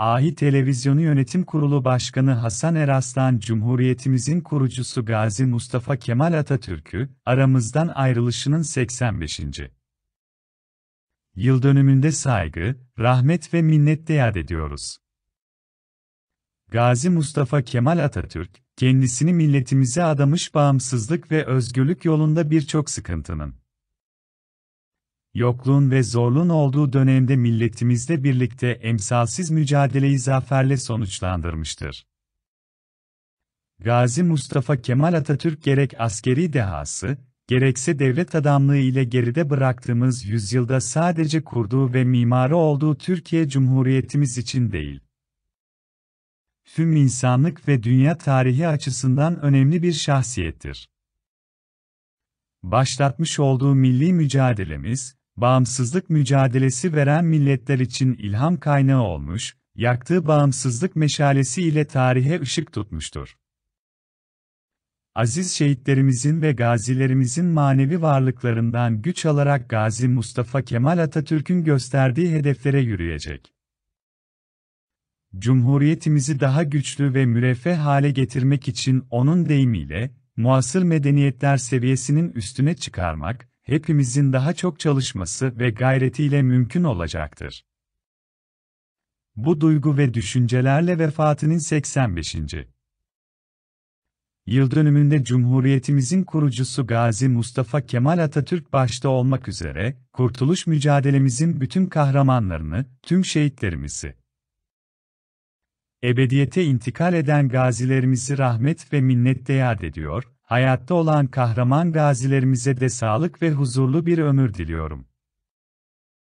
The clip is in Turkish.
Ahi Televizyonu Yönetim Kurulu Başkanı Hasan Eraslan Cumhuriyetimizin kurucusu Gazi Mustafa Kemal Atatürk'ü, aramızdan ayrılışının 85. yıl dönümünde saygı, rahmet ve minnetle yad ediyoruz. Gazi Mustafa Kemal Atatürk, kendisini milletimize adamış bağımsızlık ve özgürlük yolunda birçok sıkıntının, yokluğun ve zorluğun olduğu dönemde milletimizle birlikte emsalsiz mücadeleyi zaferle sonuçlandırmıştır. Gazi Mustafa Kemal Atatürk gerek askeri dehası, gerekse devlet adamlığı ile geride bıraktığımız yüzyılda sadece kurduğu ve mimarı olduğu Türkiye Cumhuriyetimiz için değil, tüm insanlık ve dünya tarihi açısından önemli bir şahsiyettir. Başlatmış olduğu milli mücadelemiz, bağımsızlık mücadelesi veren milletler için ilham kaynağı olmuş, yaktığı bağımsızlık meşalesi ile tarihe ışık tutmuştur. Aziz şehitlerimizin ve gazilerimizin manevi varlıklarından güç alarak Gazi Mustafa Kemal Atatürk'ün gösterdiği hedeflere yürüyecek. Cumhuriyetimizi daha güçlü ve müreffeh hale getirmek için onun deyimiyle, muasır medeniyetler seviyesinin üstüne çıkarmak, hepimizin daha çok çalışması ve gayretiyle mümkün olacaktır. Bu duygu ve düşüncelerle vefatının 85. Yıl dönümünde Cumhuriyetimizin kurucusu Gazi Mustafa Kemal Atatürk başta olmak üzere, kurtuluş mücadelemizin bütün kahramanlarını, tüm şehitlerimizi, ebediyete intikal eden gazilerimizi rahmet ve minnetle yad ediyor, hayatta olan kahraman gazilerimize de sağlık ve huzurlu bir ömür diliyorum.